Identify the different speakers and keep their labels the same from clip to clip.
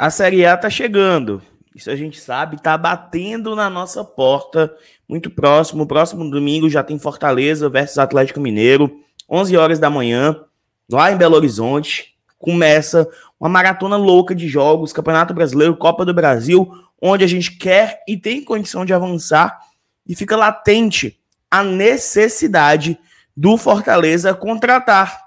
Speaker 1: A Série A está chegando. Isso a gente sabe, está batendo na nossa porta. Muito próximo. Próximo domingo já tem Fortaleza versus Atlético Mineiro. 11 horas da manhã, lá em Belo Horizonte. Começa uma maratona louca de jogos, Campeonato Brasileiro, Copa do Brasil, onde a gente quer e tem condição de avançar e fica latente a necessidade do Fortaleza contratar.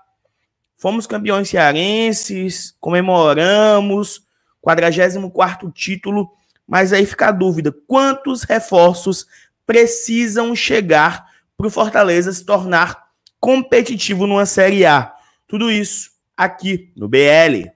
Speaker 1: Fomos campeões cearenses, comemoramos, 44 título, mas aí fica a dúvida: quantos reforços precisam chegar para o Fortaleza se tornar competitivo numa Série A? Tudo isso aqui no BL.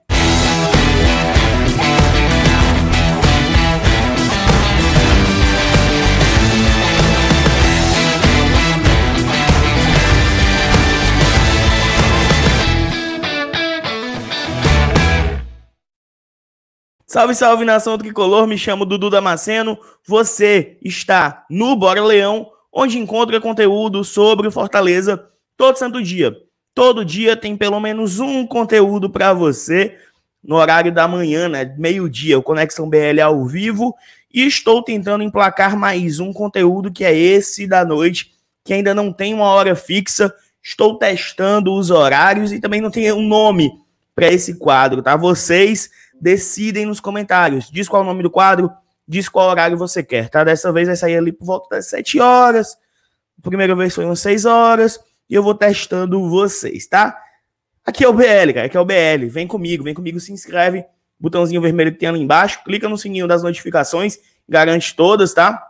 Speaker 1: Salve, salve nação tricolor, me chamo Dudu Damasceno. Você está no Bora Leão, onde encontra conteúdo sobre o Fortaleza todo santo dia. Todo dia tem pelo menos um conteúdo para você no horário da manhã, né? Meio-dia, o Conexão BL ao vivo. E estou tentando emplacar mais um conteúdo que é esse da noite, que ainda não tem uma hora fixa. Estou testando os horários e também não tem um nome para esse quadro, tá? Vocês decidem nos comentários. Diz qual é o nome do quadro, diz qual horário você quer, tá? Dessa vez vai sair ali por volta das 7 horas. A primeira vez foi umas 6 horas. E eu vou testando vocês, tá? Aqui é o BL, cara. Aqui é o BL. Vem comigo, vem comigo, se inscreve. Botãozinho vermelho que tem ali embaixo. Clica no sininho das notificações. Garante todas, tá?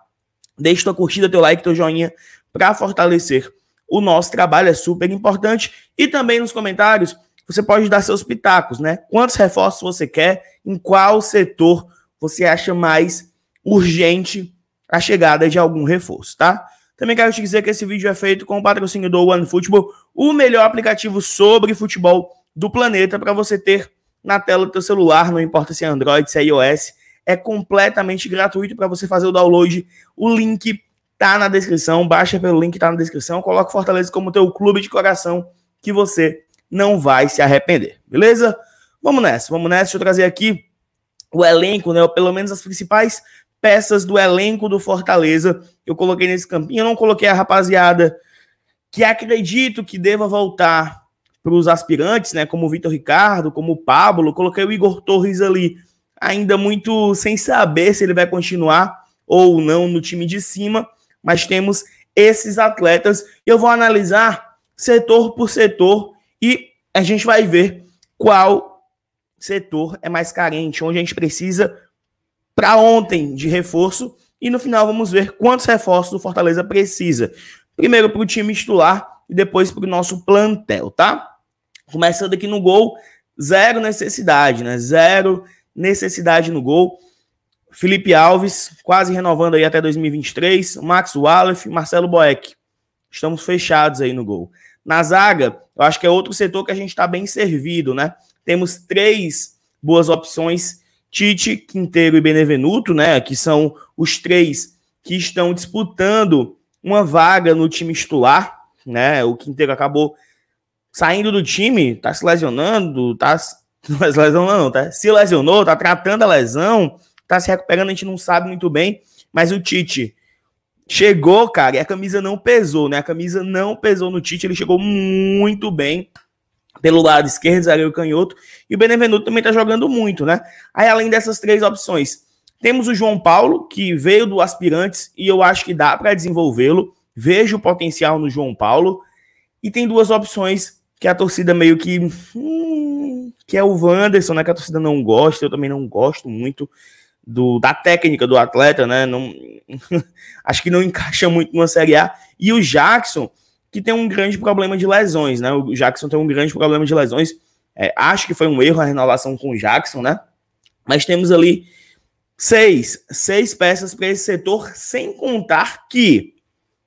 Speaker 1: Deixa tua curtida, teu like, teu joinha para fortalecer o nosso trabalho. É super importante. E também nos comentários, você pode dar seus pitacos, né? Quantos reforços você quer, em qual setor você acha mais urgente a chegada de algum reforço, tá? Também quero te dizer que esse vídeo é feito com o patrocínio do OneFootball, o melhor aplicativo sobre futebol do planeta para você ter na tela do seu celular, não importa se é Android, se é iOS, é completamente gratuito para você fazer o download. O link tá na descrição, baixa pelo link que tá na descrição, coloca Fortaleza como teu clube de coração que você não vai se arrepender, beleza? Vamos nessa, vamos nessa. Deixa eu trazer aqui o elenco, né? Ou pelo menos as principais peças do elenco do Fortaleza. Eu coloquei nesse campinho, eu não coloquei a rapaziada que acredito que deva voltar para os aspirantes, né? Como o Vitor Ricardo, como o Pablo. Eu coloquei o Igor Torres ali, ainda muito sem saber se ele vai continuar ou não no time de cima. Mas temos esses atletas. Eu vou analisar setor por setor e a gente vai ver qual setor é mais carente, onde a gente precisa para ontem de reforço. E no final vamos ver quantos reforços o Fortaleza precisa. Primeiro para o time titular e depois para o nosso plantel, tá? Começando aqui no gol, zero necessidade, né? Zero necessidade no gol. Felipe Alves, quase renovando aí até 2023. Max Wallace Marcelo Boeck. Estamos fechados aí no gol. Na zaga, eu acho que é outro setor que a gente está bem servido, né? Temos três boas opções: Tite, Quinteiro e Benevenuto, né? Que são os três que estão disputando uma vaga no time titular, né? O Quinteiro acabou saindo do time, tá se lesionando, tá se é lesionando tá? Se lesionou, tá tratando a lesão, tá se recuperando, a gente não sabe muito bem, mas o Tite Chegou, cara, e a camisa não pesou, né? A camisa não pesou no Tite, ele chegou muito bem pelo lado esquerdo, zagueiro canhoto, e o Benevenuto também tá jogando muito, né? Aí, além dessas três opções, temos o João Paulo, que veio do Aspirantes, e eu acho que dá para desenvolvê-lo, vejo o potencial no João Paulo, e tem duas opções que a torcida meio que... Hum, que é o Wanderson, né? Que a torcida não gosta, eu também não gosto muito, do, da técnica do atleta, né? Não, acho que não encaixa muito numa Série A. E o Jackson, que tem um grande problema de lesões, né? O Jackson tem um grande problema de lesões. É, acho que foi um erro a renovação com o Jackson, né? Mas temos ali seis, seis peças para esse setor, sem contar que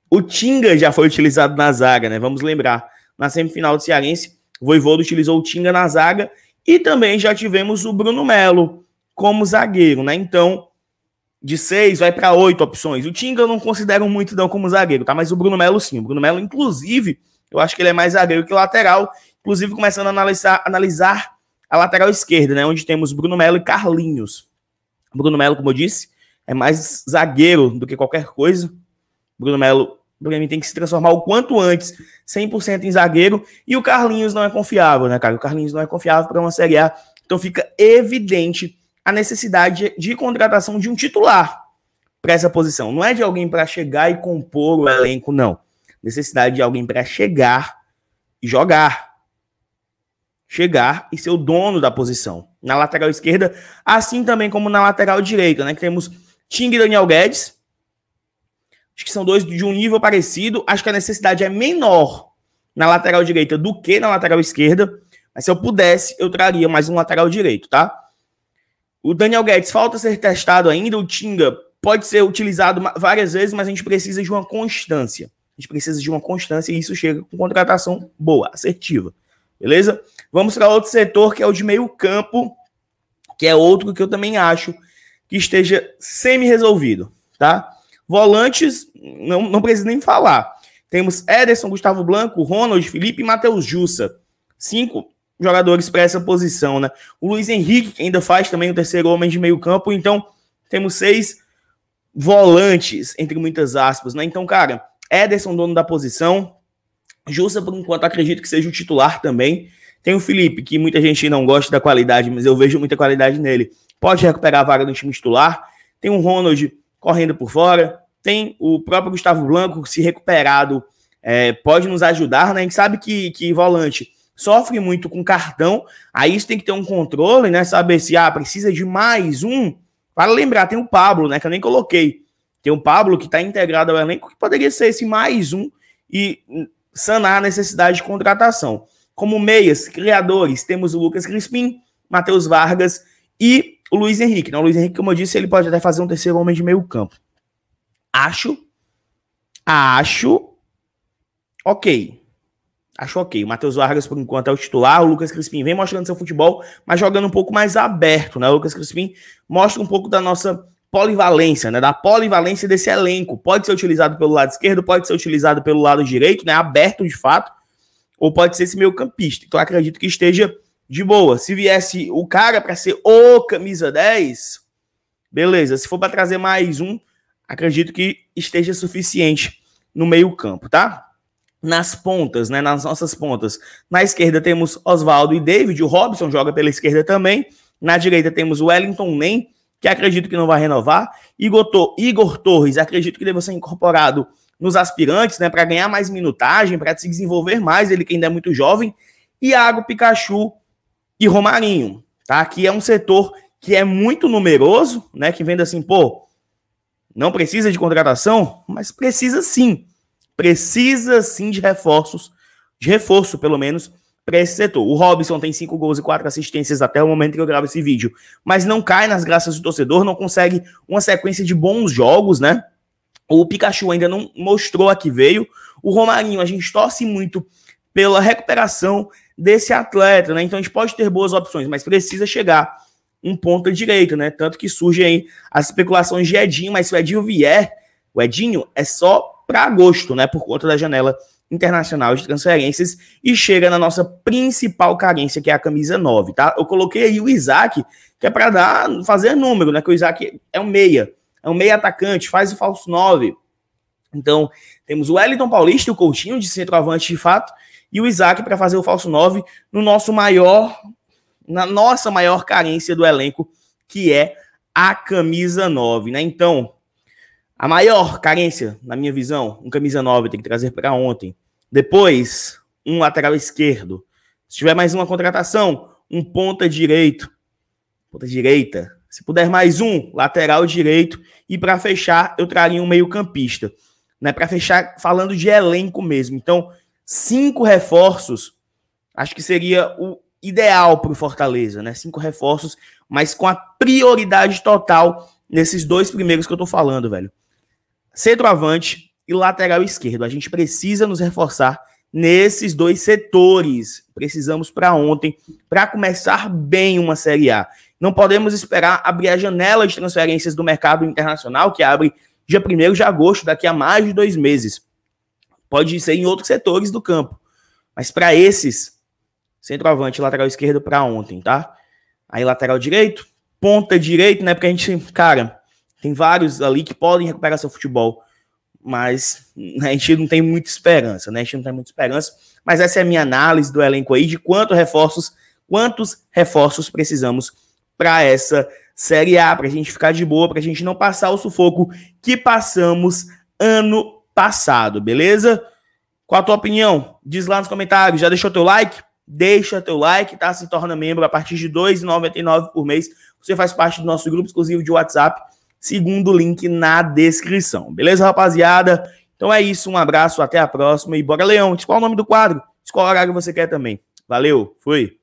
Speaker 1: o Tinga já foi utilizado na zaga, né? Vamos lembrar, na semifinal do Cearense, o Voivodo utilizou o Tinga na zaga e também já tivemos o Bruno Melo, como zagueiro, né? Então, de seis vai para oito opções. O Tinga eu não considero muito não como zagueiro, tá? Mas o Bruno Melo sim. O Bruno Melo, inclusive, eu acho que ele é mais zagueiro que lateral. Inclusive, começando a analisar, analisar a lateral esquerda, né? Onde temos Bruno Melo e Carlinhos. Bruno Melo, como eu disse, é mais zagueiro do que qualquer coisa. Bruno Melo, para mim, tem que se transformar o quanto antes, 100% em zagueiro. E o Carlinhos não é confiável, né, cara? O Carlinhos não é confiável para uma Série A. Então fica evidente a necessidade de contratação de um titular para essa posição. Não é de alguém para chegar e compor o elenco, não. Necessidade de alguém para chegar e jogar. Chegar e ser o dono da posição. Na lateral esquerda, assim também como na lateral direita, né? Que temos Ting e Daniel Guedes. Acho que são dois de um nível parecido. Acho que a necessidade é menor na lateral direita do que na lateral esquerda. Mas se eu pudesse, eu traria mais um lateral direito, tá? O Daniel Guedes falta ser testado ainda. O Tinga pode ser utilizado várias vezes, mas a gente precisa de uma constância. A gente precisa de uma constância e isso chega com contratação boa, assertiva. Beleza? Vamos para outro setor que é o de meio-campo, que é outro que eu também acho que esteja semi-resolvido, tá? Volantes, não, não preciso nem falar. Temos Ederson, Gustavo Blanco, Ronald, Felipe e Matheus Jussa. Cinco jogadores para essa posição, né? O Luiz Henrique que ainda faz também o terceiro homem de meio campo, então temos seis volantes, entre muitas aspas, né? Então, cara, Ederson, dono da posição, Justa, por enquanto, acredito que seja o titular também. Tem o Felipe, que muita gente não gosta da qualidade, mas eu vejo muita qualidade nele. Pode recuperar a vaga no time titular. Tem o Ronald correndo por fora. Tem o próprio Gustavo Blanco, se recuperado, é, pode nos ajudar, né? A gente sabe que, que volante sofre muito com cartão. Aí isso tem que ter um controle, né? Saber se ah, precisa de mais um. Para lembrar, tem o Pablo, né? Que eu nem coloquei. Tem o Pablo que está integrado ao elenco, que poderia ser esse mais um e sanar a necessidade de contratação. Como meias, criadores, temos o Lucas Crispim, Matheus Vargas e o Luiz Henrique. Não, né? o Luiz Henrique, como eu disse, ele pode até fazer um terceiro homem de meio campo. Acho. Acho. Ok. Acho ok. O Matheus Vargas, por enquanto, é o titular. O Lucas Crispim vem mostrando seu futebol, mas jogando um pouco mais aberto, né? O Lucas Crispim mostra um pouco da nossa polivalência, né? Da polivalência desse elenco. Pode ser utilizado pelo lado esquerdo, pode ser utilizado pelo lado direito, né? Aberto de fato, ou pode ser esse meio campista. Então acredito que esteja de boa. Se viesse o cara para ser o camisa 10, beleza. Se for para trazer mais um, acredito que esteja suficiente no meio-campo, tá? nas pontas, né, nas nossas pontas. Na esquerda temos Oswaldo e David, o Robson joga pela esquerda também. Na direita temos Wellington Nem, que acredito que não vai renovar. Igor, Igor Torres, acredito que deve ser incorporado nos aspirantes, né, para ganhar mais minutagem, para se desenvolver mais, ele que ainda é muito jovem. Iago, Pikachu e Romarinho, tá? Que é um setor que é muito numeroso, né, que vende assim, pô, não precisa de contratação, mas precisa sim precisa sim de reforços, de reforço pelo menos, para esse setor. O Robson tem cinco gols e quatro assistências até o momento que eu gravo esse vídeo, mas não cai nas graças do torcedor, não consegue uma sequência de bons jogos, né? O Pikachu ainda não mostrou a que veio. O Romarinho, a gente torce muito pela recuperação desse atleta, né? Então a gente pode ter boas opções, mas precisa chegar um ponto direito, né? Tanto que surgem aí as especulações de Edinho, mas se o Edinho vier, o Edinho, é só para agosto, né? Por conta da janela internacional de transferências e chega na nossa principal carência, que é a camisa 9, tá? Eu coloquei aí o Isaac, que é para dar fazer número, né? Que o Isaac é um meia, é um meia atacante, faz o falso 9. Então, temos o Wellington Paulista, o Coutinho de centroavante de fato, e o Isaac para fazer o falso 9 no nosso maior na nossa maior carência do elenco, que é a camisa 9, né? Então, a maior carência, na minha visão, um camisa 9 tem que trazer para ontem. Depois, um lateral esquerdo. Se tiver mais uma contratação, um ponta direito. Ponta direita. Se puder mais um, lateral direito. E para fechar, eu traria um meio-campista. Né? Para fechar, falando de elenco mesmo. Então, cinco reforços acho que seria o ideal para o Fortaleza, né? Cinco reforços, mas com a prioridade total nesses dois primeiros que eu estou falando, velho centroavante e lateral esquerdo. A gente precisa nos reforçar nesses dois setores. Precisamos para ontem, para começar bem uma Série A. Não podemos esperar abrir a janela de transferências do mercado internacional, que abre dia 1 de agosto, daqui a mais de dois meses. Pode ser em outros setores do campo. Mas para esses, centroavante, lateral esquerdo para ontem, tá? Aí lateral direito, ponta direito, né? Porque a gente, cara, tem vários ali que podem recuperar seu futebol, mas né, a gente não tem muita esperança, né? A gente não tem muita esperança. Mas essa é a minha análise do elenco aí de quantos reforços, quantos reforços precisamos para essa Série A, para a gente ficar de boa, para a gente não passar o sufoco que passamos ano passado, beleza? Qual a tua opinião? Diz lá nos comentários. Já deixou teu like? Deixa teu like, tá? Se torna membro a partir de R$ 2,99 por mês. Você faz parte do nosso grupo exclusivo de WhatsApp, segundo o link na descrição. Beleza, rapaziada? Então é isso, um abraço, até a próxima e bora, Leão. Diz qual o nome do quadro? Diz qual horário você quer também. Valeu, fui.